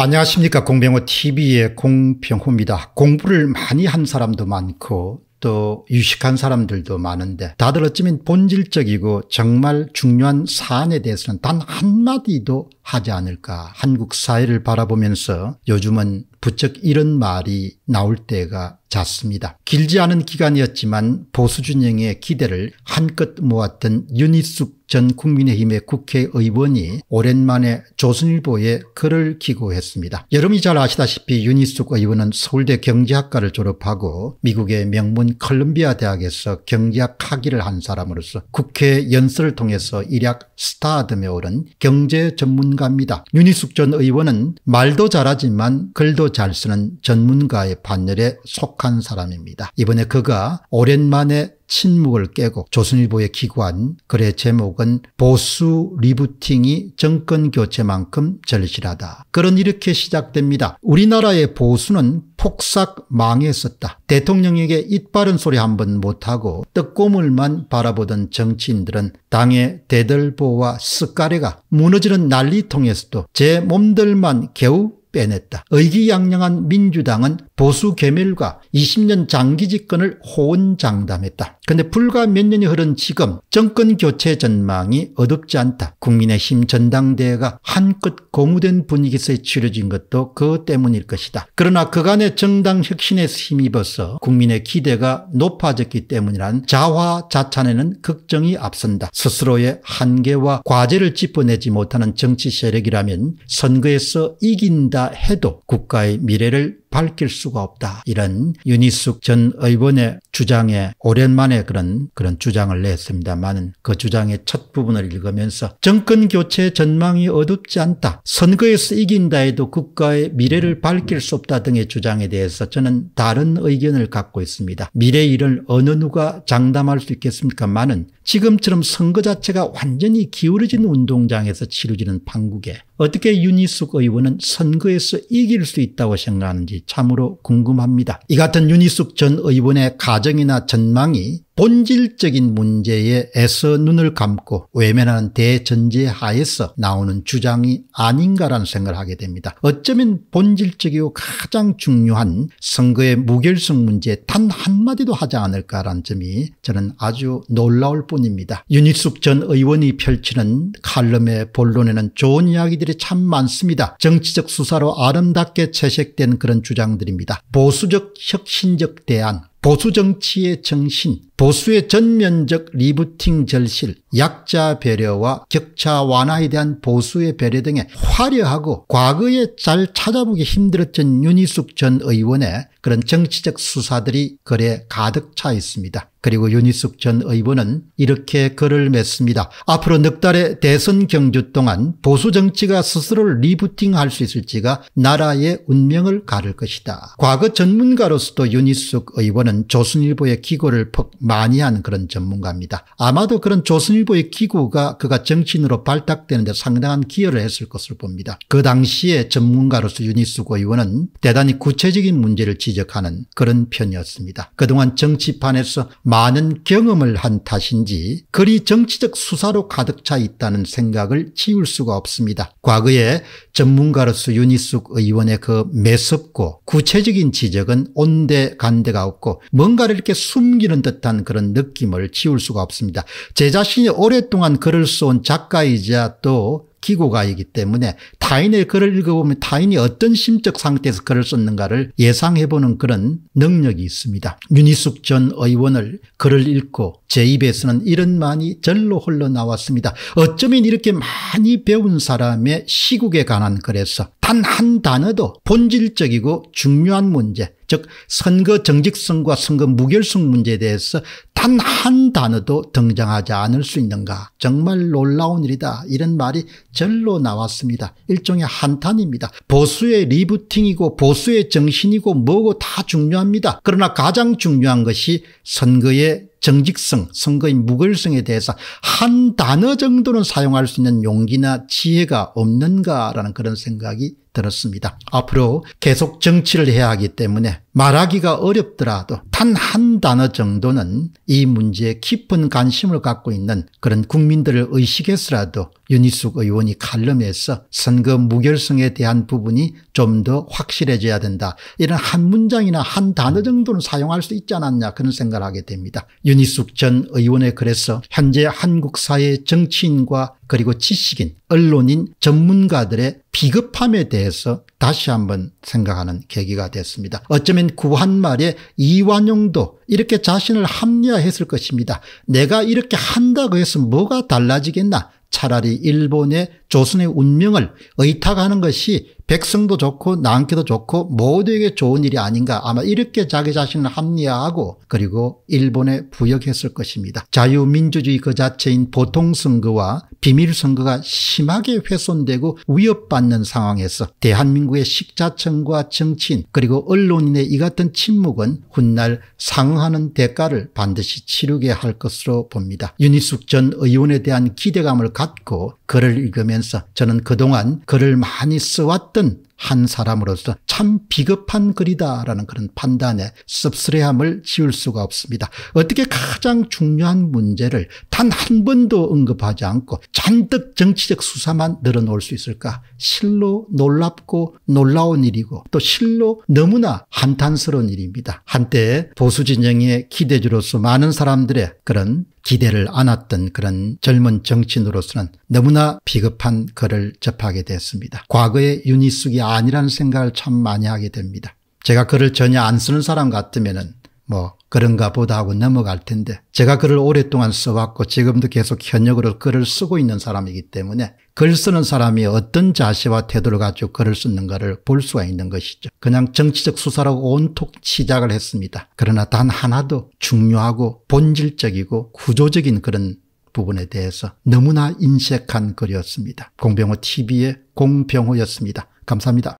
안녕하십니까 공병호 tv의 공병호입니다. 공부를 많이 한 사람도 많고 또 유식한 사람들도 많은데 다들 어쩌면 본질적이고 정말 중요한 사안에 대해서는 단 한마디도 하지 않을까 한국 사회를 바라보면서 요즘은 부쩍 이런 말이 나올 때가 잦습니다. 길지 않은 기간이었지만 보수진영의 기대를 한껏 모았던 윤희숙 전 국민의힘의 국회의원이 오랜만에 조선일보에 글을 기고했습니다. 여러분이 잘 아시다시피 윤희숙 의원은 서울대 경제학과를 졸업하고 미국의 명문 컬럼비아 대학에서 경제학 학위를 한 사람으로서 국회 연설을 통해서 일약 스타덤에 오른 경제 전문가입니다. 윤희숙 전 의원은 말도 잘하지만 글도 잘 쓰는 전문가의 반열에 속한 사람입니다. 이번에 그가 오랜만에 침묵을 깨고 조선일보에 기고한 글의 제목은 보수 리부팅이 정권 교체만큼 절실하다. 글은 이렇게 시작됩니다. 우리나라의 보수는 폭삭 망했었다. 대통령에게 이바른 소리 한번 못하고 떡고물만 바라보던 정치인들은 당의 대들보와 스카레가 무너지는 난리통에서도 제 몸들만 겨우 빼냈다. 의기양양한 민주당은 보수 개멸과 20년 장기 집권을 호언장담했다. 근데 불과 몇 년이 흐른 지금 정권 교체 전망이 어둡지 않다. 국민의힘 전당대회가 한껏 고무된 분위기에서 치러진 것도 그 때문일 것이다. 그러나 그간의 정당 혁신에 힘입어서 국민의 기대가 높아졌기 때문이란 자화자찬에는 걱정이 앞선다. 스스로의 한계와 과제를 짚어내지 못하는 정치 세력이라면 선거에서 이긴다 해도 국가의 미래를 밝힐 수가 없다. 이런 윤희숙 전 의원의 주장에 오랜만에 그런 그런 주장을 냈습니다만은 그 주장의 첫 부분을 읽으면서 정권 교체 전망이 어둡지 않다. 선거에서 이긴다 해도 국가의 미래를 밝힐 수 없다 등의 주장에 대해서 저는 다른 의견을 갖고 있습니다. 미래 일을 어느 누가 장담할 수 있겠습니까만은 지금처럼 선거 자체가 완전히 기울어진 운동장에서 치루지는 판국에 어떻게 윤희숙 의원은 선거에서 이길 수 있다고 생각하는지 참으로 궁금합니다. 이 같은 윤희숙 전 의원의 가정이나 전망이 본질적인 문제에 애써 눈을 감고 외면하는 대전제 하에서 나오는 주장이 아닌가라는 생각을 하게 됩니다. 어쩌면 본질적이고 가장 중요한 선거의 무결성 문제 단 한마디도 하지 않을까라는 점이 저는 아주 놀라울 뿐입니다. 윤희숙 전 의원이 펼치는 칼럼의 본론에는 좋은 이야기들이 참 많습니다. 정치적 수사로 아름답게 채색된 그런 주장들입니다. 보수적 혁신적 대안 보수 정치의 정신 보수의 전면적 리부팅 절실, 약자 배려와 격차 완화에 대한 보수의 배려 등에 화려하고 과거에 잘 찾아보기 힘들었던 윤희숙 전 의원의 그런 정치적 수사들이 글에 가득 차 있습니다. 그리고 윤희숙 전 의원은 이렇게 글을 맺습니다. 앞으로 넉 달의 대선 경주 동안 보수 정치가 스스로를 리부팅할 수 있을지가 나라의 운명을 가를 것이다. 과거 전문가로서도 윤희숙 의원은 조선일보의 기고를 퍽 많이 한 그런 전문가입니다. 아마도 그런 조선일보의 기구가 그가 정치인으로 발탁되는 데 상당한 기여를 했을 것을 봅니다. 그 당시에 전문가로서 유니스고 의원은 대단히 구체적인 문제를 지적하는 그런 편이었습니다. 그동안 정치판에서 많은 경험을 한 탓인지 그리 정치적 수사로 가득 차 있다는 생각을 지울 수가 없습니다. 과거에 전문가로서 유니숙 의원의 그 매섭고 구체적인 지적은 온데간데가 없고 뭔가를 이렇게 숨기는 듯한 듯한 그런 느낌을 지울 수가 없습니다. 제 자신이 오랫동안 글을 써온 작가이자 또 기고가이기 때문에 타인의 글을 읽어보면 타인이 어떤 심적 상태에서 글을 썼는가를 예상해보는 그런 능력이 있습니다. 윤희숙 전 의원을 글을 읽고 제 입에서는 이런 말이 절로 흘러나왔습니다. 어쩌면 이렇게 많이 배운 사람의 시국에 관한 글에서 단한 단어도 본질적이고 중요한 문제 즉 선거 정직성과 선거 무결성 문제에 대해서 단 한 단어도 등장하지 않을 수 있는가 정말 놀라운 일이다 이런 말이 절로 나왔습니다 일종의 한탄입니다 보수의 리부팅이고 보수의 정신이고 뭐고 다 중요합니다 그러나 가장 중요한 것이 선거의 정직성, 선거의 무결성에 대해서 한 단어 정도는 사용할 수 있는 용기나 지혜가 없는가라는 그런 생각이 들었습니다. 앞으로 계속 정치를 해야 하기 때문에 말하기가 어렵더라도 단 한 단어 정도는 이 문제에 깊은 관심을 갖고 있는 그런 국민들을 의식해서라도 윤희숙 의원이 칼럼에서 선거 무결성에 대한 부분이 좀 더 확실해져야 된다. 이런 한 문장이나 한 단어 정도는 사용할 수 있지 않았냐 그런 생각을 하게 됩니다. 윤희숙 전 의원의 글에서 현재 한국 사회 정치인과 그리고 지식인, 언론인, 전문가들의 비겁함에 대해서 다시 한번 생각하는 계기가 됐습니다. 어쩌면 구한 말에 이완용도 이렇게 자신을 합리화했을 것입니다. 내가 이렇게 한다고 해서 뭐가 달라지겠나 차라리 일본의 조선의 운명을 의탁하는 것이 백성도 좋고 나한테도 좋고 모두에게 좋은 일이 아닌가 아마 이렇게 자기 자신을 합리화하고 그리고 일본에 부역했을 것입니다. 자유민주주의 그 자체인 보통선거와 비밀선거가 심하게 훼손되고 위협받는 상황에서 대한민국의 식자청과 정치인 그리고 언론인의 이 같은 침묵은 훗날 상응하는 대가를 반드시 치르게 할 것으로 봅니다. 윤희숙 전 의원에 대한 기대감을 갖고 글을 읽으면서 저는 그동안 글을 많이 써왔던 often 한 사람으로서 참 비겁한 글이다라는 그런 판단에 씁쓸해함을 지울 수가 없습니다. 어떻게 가장 중요한 문제를 단 한 번도 언급하지 않고 잔뜩 정치적 수사만 늘어놓을 수 있을까? 실로 놀랍고 놀라운 일이고 또 실로 너무나 한탄스러운 일입니다. 한때 보수진영의 기대주로서 많은 사람들의 그런 기대를 안았던 그런 젊은 정치인으로서는 너무나 비겁한 글을 접하게 됐습니다. 과거의 윤희숙이 아니라는 생각을 참 많이 하게 됩니다. 제가 글을 전혀 안 쓰는 사람 같으면은 뭐 그런가 보다 하고 넘어갈 텐데 제가 글을 오랫동안 써왔고 지금도 계속 현역으로 글을 쓰고 있는 사람이기 때문에 글 쓰는 사람이 어떤 자세와 태도를 가지고 글을 쓰는가를 볼 수가 있는 것이죠. 그냥 정치적 수사라고 온통 시작을 했습니다. 그러나 단 하나도 중요하고 본질적이고 구조적인 그런 부분에 대해서 너무나 인색한 글이었습니다. 공병호 TV의 공병호였습니다. 감사합니다.